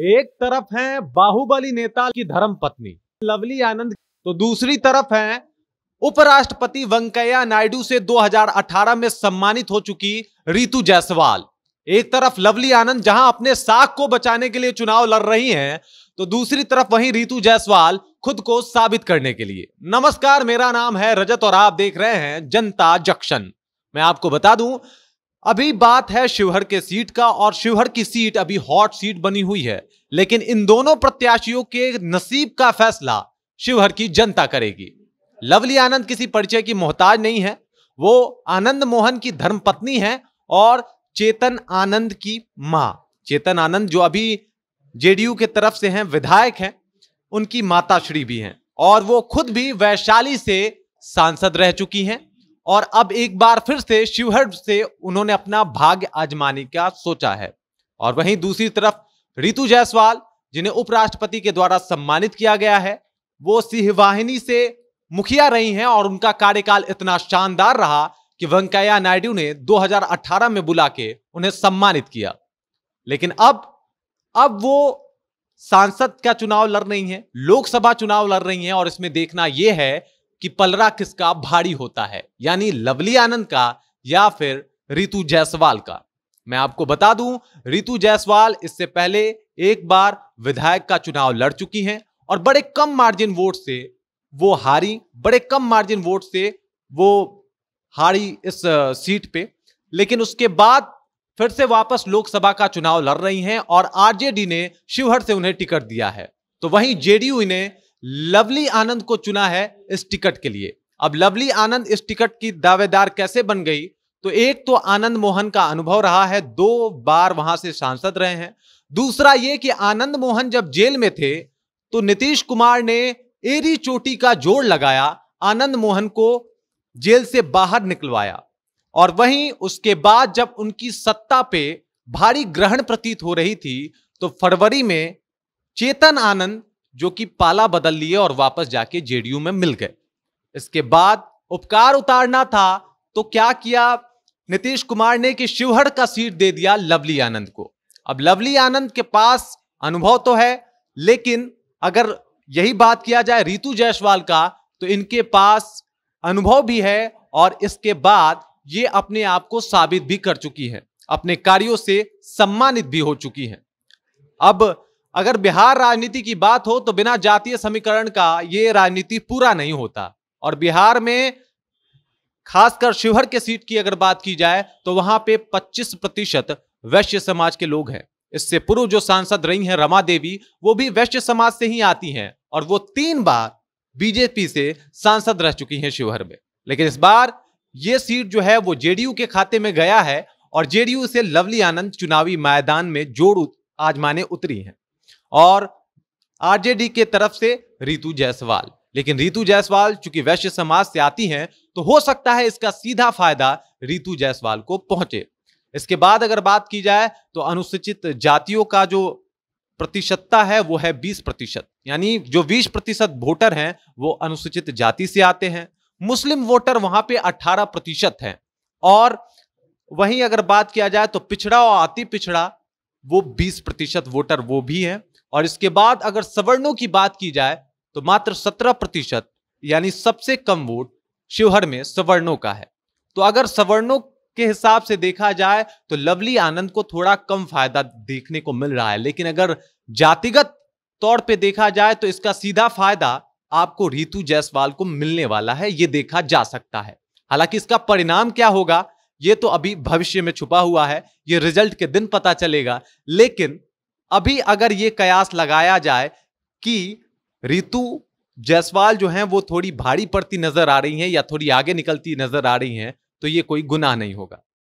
एक तरफ है बाहुबली नेता की धर्म पत्नी लवली आनंद तो दूसरी तरफ है उपराष्ट्रपति वेंकैया नायडू से 2018 में सम्मानित हो चुकी रितु जायसवाल एक तरफ लवली आनंद जहां अपने साख को बचाने के लिए चुनाव लड़ रही हैं तो दूसरी तरफ वहीं रितु जायसवाल खुद को साबित करने के लिए नमस्कार मेरा नाम है रजत और आप देख रहे हैं जनता जंक्शन मैं आपको बता दूं अभी बात है शिवहर के सीट का और शिवहर की सीट अभी हॉट सीट बनी हुई है लेकिन इन दोनों प्रत्याशियों के नसीब का फैसला शिवहर की जनता करेगी लवली आनंद किसी परिचय की मोहताज नहीं है वो आनंद मोहन की धर्मपत्नी है और चेतन आनंद की मां चेतन आनंद जो अभी जेडीयू के तरफ से हैं विधायक हैं उनकी माताश्री भी हैं और वो खुद भी वैशाली से सांसद रह चुकी हैं और अब एक बार फिर से शिवहर से उन्होंने अपना भाग्य आजमाने का सोचा है और वहीं दूसरी तरफ रितु जायसवाल जिन्हें उपराष्ट्रपति के द्वारा सम्मानित किया गया है वो सिंहवाहिनी से मुखिया रही हैं और उनका कार्यकाल इतना शानदार रहा कि वेंकैया नायडू ने 2018 में बुला के उन्हें सम्मानित किया लेकिन अब अब वो सांसद का चुनाव लड़ रही हैं लोकसभा चुनाव लड़ रही हैं और इसमें देखना यह है कि पलरा किसका भारी होता है यानी लवली आनंद का या फिर रितु जायसवाल का मैं आपको बता दूं रितु जायसवाल इससे पहले एक बार विधायक का चुनाव लड़ चुकी हैं और बड़े कम मार्जिन वोट से वो हारी बड़े कम मार्जिन वोट से वो हारी इस सीट पे लेकिन उसके बाद फिर से वापस लोकसभा का चुनाव लड़ रही हैं और आरजेडी ने शिवहर से उन्हें टिकट दिया है तो वहीं जेडीयू ने लवली आनंद को चुना है इस टिकट के लिए अब लवली आनंद इस टिकट की दावेदार कैसे बन गई तो एक तो आनंद मोहन का अनुभव रहा है दो बार वहां से सांसद रहे हैं दूसरा ये कि आनंद मोहन जब जेल में थे तो नीतीश कुमार ने एरी चोटी का जोड़ लगाया आनंद मोहन को जेल से बाहर निकलवाया और वहीं उसके बाद जब उनकी सत्ता पे भारी ग्रहण प्रतीत हो रही थी तो फरवरी में चेतन आनंद जो कि पाला बदल लिए और वापस जाके जेडीयू में मिल गए इसके बाद उपकार उतारना था तो क्या किया नीतीश कुमार ने कि शिवहर का सीट दे दिया लवली आनंद को अब लवली आनंद के पास अनुभव तो है लेकिन अगर यही बात किया जाए रितु जायसवाल का तो इनके पास अनुभव भी है और इसके बाद ये अपने आप को साबित भी कर चुकी है अपने कार्यों से सम्मानित भी हो चुकी है अब अगर बिहार राजनीति की बात हो तो बिना जातीय समीकरण का ये राजनीति पूरा नहीं होता और बिहार में खासकर शिवहर के सीट की अगर बात की जाए तो वहां पे 25 प्रतिशत वैश्य समाज के लोग हैं इससे पूर्व जो सांसद रही हैं रमा देवी वो भी वैश्य समाज से ही आती हैं और वो तीन बार बीजेपी से सांसद रह चुकी हैं शिवहर में लेकिन इस बार ये सीट जो है वो जेडीयू के खाते में गया है और जेडीयू से लवली आनंद चुनावी मैदान में जोड़ आजमाने उतरी हैं और आरजेडी के तरफ से रितु जायसवाल लेकिन रितु जायसवाल चूंकि वैश्य समाज से आती हैं तो हो सकता है इसका सीधा फायदा रितु जायसवाल को पहुंचे इसके बाद अगर बात की जाए तो अनुसूचित जातियों का जो प्रतिशतता है वो है 20 प्रतिशत यानी जो 20 प्रतिशत वोटर हैं वो अनुसूचित जाति से आते हैं मुस्लिम वोटर वहां पे 18 प्रतिशत है और वहीं अगर बात किया जाए तो पिछड़ा और अति पिछड़ा वो 20 प्रतिशत वोटर वो भी हैं और इसके बाद अगर सवर्णों की बात की जाए तो मात्र 17 प्रतिशत यानी सबसे कम वोट शिवहर में सवर्णों का है तो अगर सवर्णों के हिसाब से देखा जाए तो लवली आनंद को थोड़ा कम फायदा देखने को मिल रहा है लेकिन अगर जातिगत तौर पे देखा जाए तो इसका सीधा फायदा आपको रितु जायसवाल को मिलने वाला है ये देखा जा सकता है हालांकि इसका परिणाम क्या होगा ये तो अभी भविष्य में छुपा हुआ है ये रिजल्ट के दिन पता चलेगा लेकिन अभी अगर ये कयास लगाया जाए कि ऋतु जायसवाल जो हैं वो थोड़ी भारी पड़ती नजर आ रही हैं या थोड़ी आगे निकलती नजर आ रही हैं तो ये कोई गुनाह नहीं होगा